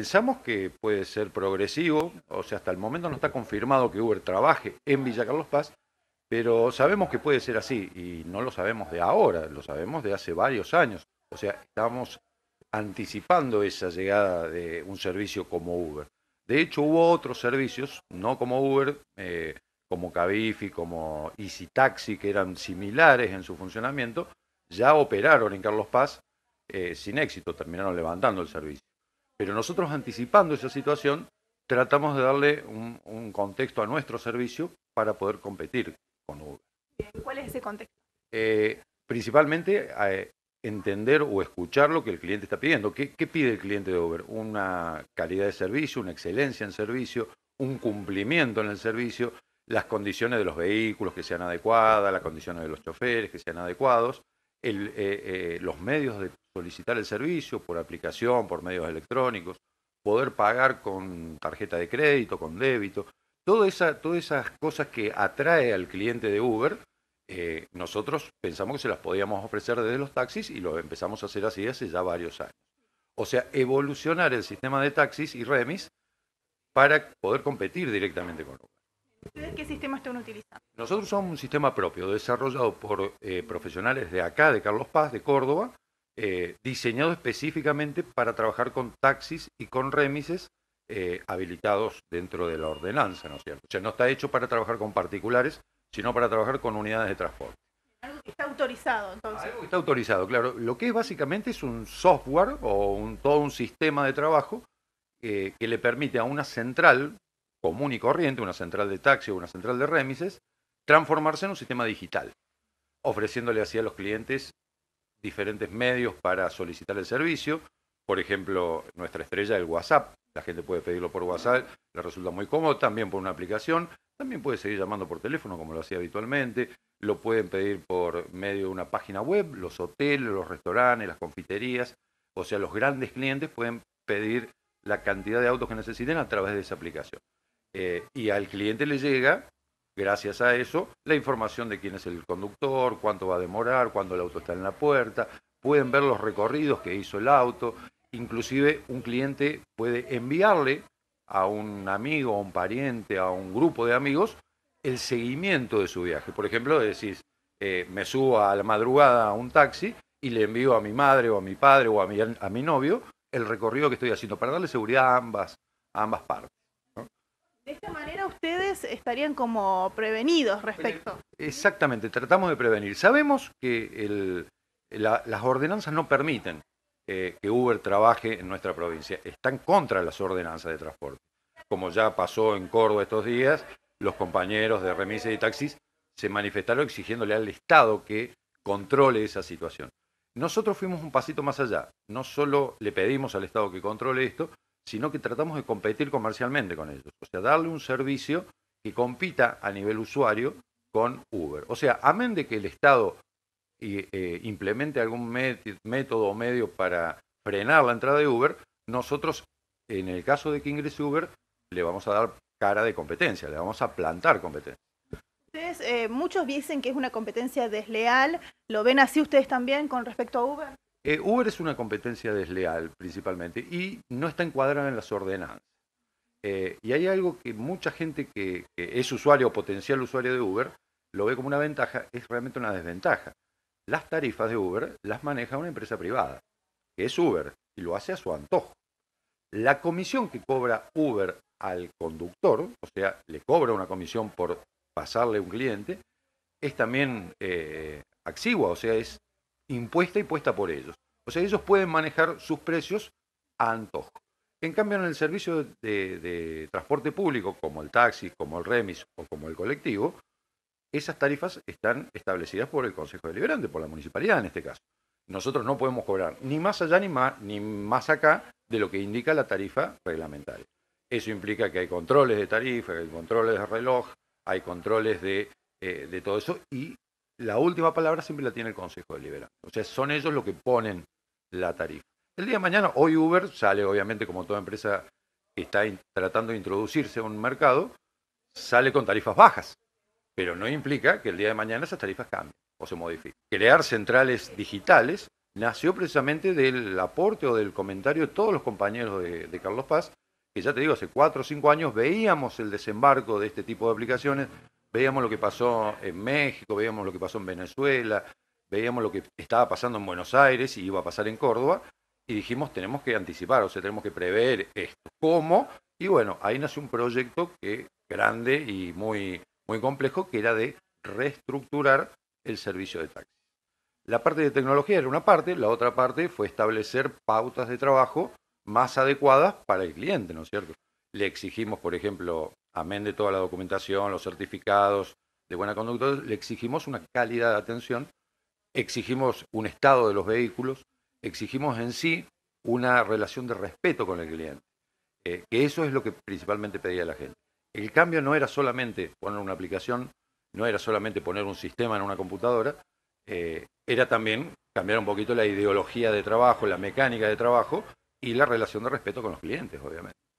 Pensamos que puede ser progresivo, o sea, hasta el momento no está confirmado que Uber trabaje en Villa Carlos Paz, pero sabemos que puede ser así y no lo sabemos de ahora, lo sabemos de hace varios años. O sea, estamos anticipando esa llegada de un servicio como Uber. De hecho, hubo otros servicios, no como Uber, eh, como Cabify, como Easy Taxi, que eran similares en su funcionamiento, ya operaron en Carlos Paz eh, sin éxito, terminaron levantando el servicio. Pero nosotros anticipando esa situación, tratamos de darle un, contexto a nuestro servicio para poder competir con Uber. ¿Cuál es ese contexto? Eh, principalmente eh, entender o escuchar lo que el cliente está pidiendo. ¿Qué, pide el cliente de Uber? Una calidad de servicio, una excelencia en servicio, un cumplimiento en el servicio, las condiciones de los vehículos que sean adecuadas, las condiciones de los choferes que sean adecuados, eh, los medios de solicitar el servicio por aplicación, por medios electrónicos, poder pagar con tarjeta de crédito, con débito. Toda esa, todas esas cosas que atrae al cliente de Uber, eh, nosotros pensamos que se las podíamos ofrecer desde los taxis y lo empezamos a hacer así hace ya varios años. O sea, evolucionar el sistema de taxis y remis para poder competir directamente con Uber. ¿Ustedes qué sistema están utilizando? Nosotros somos un sistema propio, desarrollado por eh, profesionales de acá, de Carlos Paz, de Córdoba, eh, diseñado específicamente para trabajar con taxis y con remises eh, habilitados dentro de la ordenanza, ¿no es cierto? O sea, no está hecho para trabajar con particulares, sino para trabajar con unidades de transporte. está autorizado, entonces. está autorizado, claro. Lo que es básicamente es un software o un, todo un sistema de trabajo eh, que le permite a una central común y corriente, una central de taxi o una central de remises, transformarse en un sistema digital, ofreciéndole así a los clientes diferentes medios para solicitar el servicio. Por ejemplo, nuestra estrella, el WhatsApp. La gente puede pedirlo por WhatsApp, le resulta muy cómodo, también por una aplicación. También puede seguir llamando por teléfono, como lo hacía habitualmente. Lo pueden pedir por medio de una página web, los hoteles, los restaurantes, las confiterías. O sea, los grandes clientes pueden pedir la cantidad de autos que necesiten a través de esa aplicación. Eh, y al cliente le llega Gracias a eso, la información de quién es el conductor, cuánto va a demorar, cuándo el auto está en la puerta, pueden ver los recorridos que hizo el auto, inclusive un cliente puede enviarle a un amigo, a un pariente, a un grupo de amigos, el seguimiento de su viaje. Por ejemplo, decís, eh, me subo a la madrugada a un taxi y le envío a mi madre o a mi padre o a mi, novio el recorrido que estoy haciendo para darle seguridad a ambas, a ambas partes. De esta manera ustedes estarían como prevenidos respecto. Exactamente, tratamos de prevenir. Sabemos que las ordenanzas no permiten eh, que Uber trabaje en nuestra provincia. Están contra las ordenanzas de transporte. Como ya pasó en Córdoba estos días, los compañeros de remises y taxis se manifestaron exigiéndole al Estado que controle esa situación. Nosotros fuimos un pasito más allá. No solo le pedimos al Estado que controle esto, sino que tratamos de competir comercialmente con ellos. O sea, darle un servicio que compita a nivel usuario con Uber. O sea, amén de que el Estado eh, implemente algún método o medio para frenar la entrada de Uber, nosotros, en el caso de que ingrese Uber, le vamos a dar cara de competencia, le vamos a plantar competencia. Eh, muchos dicen que es una competencia desleal, ¿lo ven así ustedes también con respecto a Uber? Eh, Uber es una competencia desleal principalmente y no está encuadrada en las ordenanzas. Eh, y hay algo que mucha gente que, es usuario o potencial usuario de Uber lo ve como una ventaja, es realmente una desventaja. Las tarifas de Uber las maneja una empresa privada, que es Uber, y lo hace a su antojo. La comisión que cobra Uber al conductor, o sea, le cobra una comisión por pasarle un cliente, es también eh, eh o sea, es impuesta y puesta por ellos. O sea, ellos pueden manejar sus precios a antojo. En cambio, en el servicio de, transporte público, como el taxi, como el remis o como el colectivo, esas tarifas están establecidas por el Consejo Deliberante, por la municipalidad en este caso. Nosotros no podemos cobrar ni más allá ni más, ni más acá de lo que indica la tarifa reglamentaria. Eso implica que hay controles de tarifas, hay controles de reloj, hay controles de eh, todo eso y la última palabra siempre la tiene el Consejo Deliberante. O sea, son ellos los que ponen la tarifa. El día de mañana, hoy Uber sale, obviamente, como toda empresa que está tratando de introducirse a un mercado, sale con tarifas bajas, pero no implica que el día de mañana esas tarifas cambien o se modifiquen. Crear centrales digitales nació precisamente del aporte o del comentario de todos los compañeros de, de Carlos Paz, que ya te digo, hace cuatro o cinco años veíamos el desembarco de este tipo de aplicaciones Veíamos lo que pasó en México, veíamos lo que pasó en Venezuela, veíamos lo que estaba pasando en Buenos Aires y iba a pasar en Córdoba, y dijimos, tenemos que anticipar, o sea, tenemos que prever esto. ¿Cómo? Y bueno, ahí nace un proyecto que grande y muy, muy complejo, que era de reestructurar el servicio de taxi. La parte de tecnología era una parte, la otra parte fue establecer pautas de trabajo más adecuadas para el cliente, ¿no es cierto? Le exigimos, por ejemplo, amén de toda la documentación, los certificados de buena conducta, le exigimos una calidad de atención, exigimos un estado de los vehículos, exigimos en sí una relación de respeto con el cliente, eh, que eso es lo que principalmente pedía la gente. El cambio no era solamente poner una aplicación, no era solamente poner un sistema en una computadora, eh, era también cambiar un poquito la ideología de trabajo, la mecánica de trabajo y la relación de respeto con los clientes, obviamente.